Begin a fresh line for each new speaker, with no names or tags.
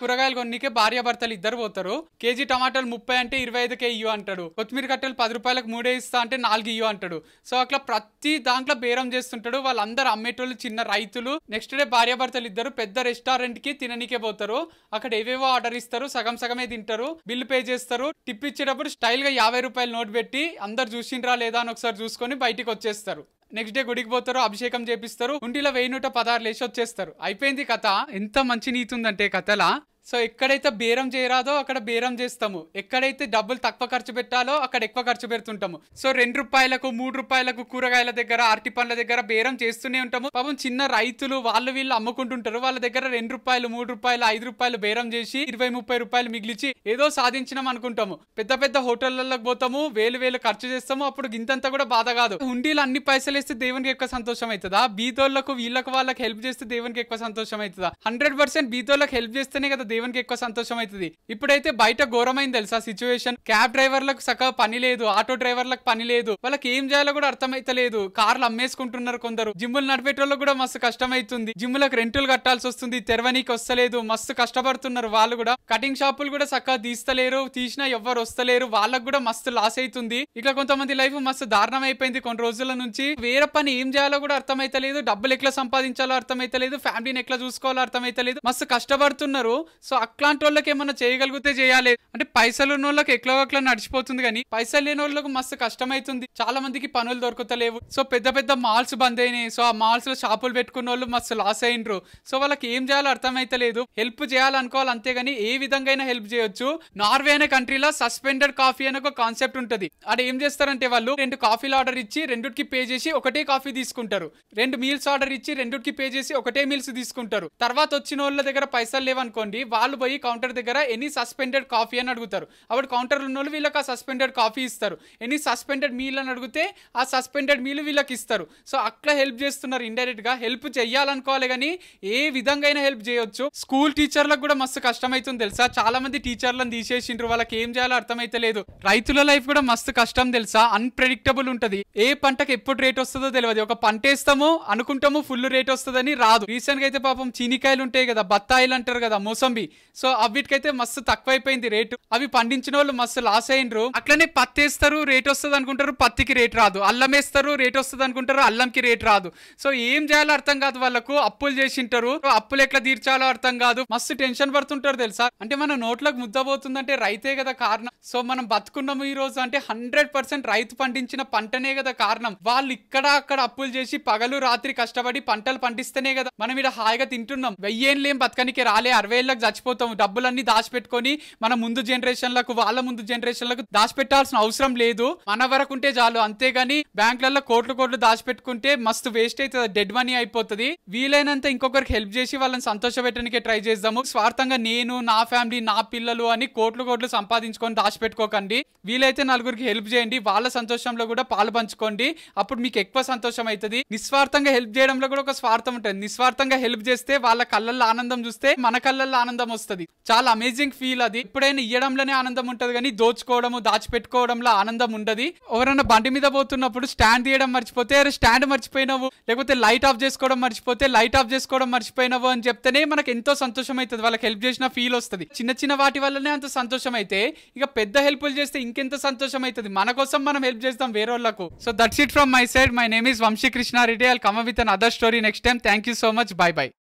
కూరగాయలు కొన్నికే భార్య భర్తలు ఇద్దరు పోతారు కేజీ టమాటాలు ముప్పై అంటే ఇరవై ఐదుకే ఇయ్యు అంటాడు కొత్తిమీర కట్టలు పది రూపాయలకు మూడే ఇస్తా అంటే నాలుగు ఇయ్యు అంటాడు సో అట్లా ప్రతి దాంట్లో బేరం చేస్తుంటాడు వాళ్ళందరూ అమ్మేటోళ్ళు చిన్న రైతులు నెక్స్ట్ డే భార్య భర్తలు ఇద్దరు పెద్ద రెస్టారెంట్కి తిననీకే పోతారు అక్కడ ఏవేవో ఆర్డర్ ఇస్తారు సగం సగమే తింటారు బిల్లు పే చేస్తారు టిప్ ఇచ్చేటప్పుడు స్టైల్గా యాభై రూపాయలు నోట్ పెట్టి అందరు చూసిండ్రా లేదా అని ఒకసారి చూసుకొని బయటికి వచ్చేస్తారు నెక్స్ట్ డే గుడికి పోతారు అభిషేకం చేపిస్తారు ఉంటిలో వెయ్యి నూట పదహారు లేచి వచ్చేస్తారు అయిపోయింది కథ ఎంత మంచి నీతుందంటే కథలా సో ఎక్కడైతే బేరం చేయరాదో అక్కడ బేరం చేస్తాము ఎక్కడైతే డబ్బులు తక్కువ ఖర్చు పెట్టాలో అక్కడ ఎక్కువ ఖర్చు పెడుతుంటాము సో రెండు రూపాయలకు మూడు రూపాయలకు కూరగాయల దగ్గర అరటి పండ్ల దగ్గర బేరం చేస్తూనే ఉంటాము పాపం చిన్న రైతులు వాళ్ళు వీళ్ళు అమ్ముకుంటుంటారు వాళ్ళ దగ్గర రెండు రూపాయలు మూడు రూపాయలు ఐదు రూపాయలు బేరం చేసి ఇరవై ముప్పై రూపాయలు మిగిలిచి ఏదో సాధించినాం అనుకుంటాము పెద్ద పెద్ద హోటళ్లలోకి పోతాము వేలు వేలు ఖర్చు చేస్తాము అప్పుడు గింతంతా కూడా బాధ కాదు హుండీలు అన్ని పైసలు ఇస్తే దేవునికి ఎక్కువ సంతోషం అవుతుందా బీదోళ్లకు వీళ్ళకు వాళ్ళకి హెల్ప్ చేస్తే దేవునికి ఎక్కువ సంతోషం అవుతుందా హండ్రెడ్ పర్సెంట్ బీదోళ్ళకి హెల్ప్ చేస్తేనే కదా రేవన్ కి ఎక్కువ సంతోషం అవుతుంది ఇప్పుడైతే బయట ఘోరమైంది తెలుసా సిచ్యువేషన్ క్యాబ్ డ్రైవర్లకు సక పని లేదు ఆటో డ్రైవర్లకు పని లేదు వాళ్ళకి ఏం చేయాలో కూడా అర్థమైతలేదు కార్లు అమ్మేసుకుంటున్నారు కొందరు జిమ్ములు నడిపేటోళ్ళు కూడా మస్తు కష్టం అవుతుంది జిమ్ములకు రెంటులు కట్టాల్సి వస్తుంది తెరవనీకి వస్తలేదు మస్తు కష్టపడుతున్నారు వాళ్ళు కూడా కటింగ్ షాపులు కూడా చక్కగా తీస్తలేరు తీసినా ఎవ్వరు వస్తలేరు వాళ్ళకు కూడా మస్తు లాస్ అవుతుంది ఇక కొంతమంది లైఫ్ మస్తు దారుణం అయిపోయింది కొన్ని రోజుల నుంచి వేరే పని ఏం చేయాలో కూడా అర్థమైతలేదు డబ్బులు ఎట్లా సంపాదించాలో అర్థమైతలేదు ఫ్యామిలీని ఎట్లా చూసుకోవాలో అర్థమైతలేదు మస్తు కష్టపడుతున్నారు సో అట్లాంటి వాళ్ళకి ఏమన్నా చేయగలిగితే చేయాలి అంటే పైసలు ఉన్న వాళ్ళకి ఎక్కువ అట్లా నడిచిపోతుంది కానీ పైసలు లేని వాళ్ళకి మస్తు కష్టమవుతుంది చాలా మందికి పనులు దొరకతలేవు సో పెద్ద పెద్ద మాల్స్ బంద్ అయినాయి సో ఆ మాల్స్ లో షాపులు పెట్టుకున్న వాళ్ళు మస్తు లాస్ అయినరు సో వాళ్ళకి ఏం చేయాలో అర్థమైతలేదు హెల్ప్ చేయాలనుకోవాలి అంతేగాని ఏ విధంగా అయినా హెల్ప్ చేయొచ్చు నార్వే అనే కంట్రీలో సస్పెండెడ్ కాఫీ అనే ఒక కాన్సెప్ట్ ఉంటుంది అది ఏం చేస్తారంటే వాళ్ళు రెండు కాఫీలు ఆర్డర్ ఇచ్చి రెండుకి పే చేసి ఒకటే కాఫీ తీసుకుంటారు రెండు మీల్స్ ఆర్డర్ ఇచ్చి రెండుకి పే చేసి ఒకటే మీల్స్ తీసుకుంటారు తర్వాత వచ్చిన వాళ్ళ దగ్గర పైసలు లేవనుకోండి వాళ్ళు పోయి కౌంటర్ దగ్గర ఎనీ సస్పెండెడ్ కాఫీ అని అడుగుతారు అప్పుడు కౌంటర్లో ఉన్న వాళ్ళు వీళ్ళకి ఆ సస్పెండెడ్ కాఫీ ఇస్తారు ఎనీ సస్పెండెడ్ మీల్ అని అడిగితే ఆ సస్పెండెడ్ మీల్ వీళ్ళకి ఇస్తారు సో అట్లా హెల్ప్ చేస్తున్నారు ఇండైరెక్ట్గా హెల్ప్ చేయాలనుకోవాలి కానీ ఏ విధంగా అయినా హెల్ప్ చేయొచ్చు స్కూల్ టీచర్లకు కూడా మస్తు కష్టమవుతుంది తెలుసా చాలా మంది టీచర్లను తీసేసిండ్రు వాళ్ళకి ఏం చేయాలో అర్థమైతలేదు రైతుల లైఫ్ కూడా మస్తు కష్టం తెలుసా అన్ప్రెడిక్టబుల్ ఉంటుంది ఏ పంటకు ఎప్పుడు రేట్ వస్తుందో తెలియదు ఒక పంట వేస్తాము అనుకుంటాము ఫుల్ రేట్ వస్తుందని రాదు రీసెంట్ గా అయితే పాపం చీనికాయలు ఉంటాయి కదా బత్తాయిలు అంటారు కదా మోసం భూమి సో అవిటికైతే మస్తు తక్కువైపోయింది రేటు అవి పండించిన వాళ్ళు మస్తు లాస్ అయినరు అట్లనే పత్తి వేస్తారు రేట్ వస్తుంది అనుకుంటారు పత్తికి రేట్ రాదు అల్లం వేస్తారు రేట్ వస్తుంది అనుకుంటారు అల్లంకి రేట్ రాదు సో ఏం చేయాలో అర్థం కాదు వాళ్ళకు అప్పులు చేసింటారు అప్పులు ఎట్లా తీర్చాలో అర్థం కాదు మస్తు టెన్షన్ పడుతుంటారు తెలుసా అంటే మన నోట్లకు అంటే రైతే కదా కారణం సో మనం బతుకున్నాము ఈ రోజు అంటే హండ్రెడ్ పర్సెంట్ రైతు పండించిన పంటనే కదా కారణం వాళ్ళు ఇక్కడ అక్కడ అప్పులు చేసి పగలు రాత్రి కష్టపడి పంటలు పండిస్తేనే కదా మనం ఇక్కడ హాయిగా తింటున్నాం వెయ్యేళ్ళు ఏం బతకనికి రాలే అరవై ఏళ్ళకి చచ్చిపోతాము డబ్బులన్నీ దాచిపెట్టుకొని మన ముందు జనరేషన్లకు వాళ్ళ ముందు జనరేషన్లకు దాచిపెట్టాల్సిన అవసరం లేదు మన వరకు ఉంటే చాలు అంతేగాని బ్యాంకులలో కోట్లు కోట్లు దాచిపెట్టుకుంటే మస్తు వేస్ట్ అవుతుంది డెడ్ మనీ అయిపోతుంది వీలైనంత ఇంకొకరికి హెల్ప్ చేసి వాళ్ళని పెట్టడానికి ట్రై చేద్దాము స్వార్థంగా నేను నా ఫ్యామిలీ నా పిల్లలు అని కోట్లు కోట్లు సంపాదించుకొని దాచిపెట్టుకోకండి వీలైతే నలుగురికి హెల్ప్ చేయండి వాళ్ళ సంతోషంలో కూడా పాలు పంచుకోండి అప్పుడు మీకు ఎక్కువ సంతోషం అవుతుంది నిస్వార్థంగా హెల్ప్ చేయడంలో కూడా ఒక స్వార్థం ఉంటుంది నిస్వార్థంగా హెల్ప్ చేస్తే వాళ్ళ కళ్ళల్లో ఆనందం చూస్తే మన కళ్ళల్లో ఆనందం వస్తుంది చాలా అమేజింగ్ ఫీల్ అది ఎప్పుడైనా ఇయ్యడంలోనే ఆనందం ఉంటుంది కానీ దోచుకోవడము దాచిపెట్టుకోవడంలో ఆనందం ఉండదు ఎవరైనా బండి మీద పోతున్నప్పుడు స్టాండ్ తీయడం మర్చిపోతే స్టాండ్ మర్చిపోయినావు లేకపోతే లైట్ ఆఫ్ చేసుకోవడం మర్చిపోతే లైట్ ఆఫ్ చేసుకోవడం మర్చిపోయినావు అని చెప్తేనే మనకు ఎంతో సంతోషం అవుతుంది వాళ్ళకి హెల్ప్ చేసిన ఫీల్ వస్తుంది చిన్న చిన్న వాటి వల్లనే అంత సంతోషం అయితే ఇక పెద్ద హెల్ప్లు చేస్తే ఇంకెంత సంతోషం అవుతుంది మన కోసం మనం హెల్ప్ చేస్తాం వేరే వాళ్ళకు so that's it from my side my name is Vamshi Krishna Reddy I'll come with another story next time thank you so much bye by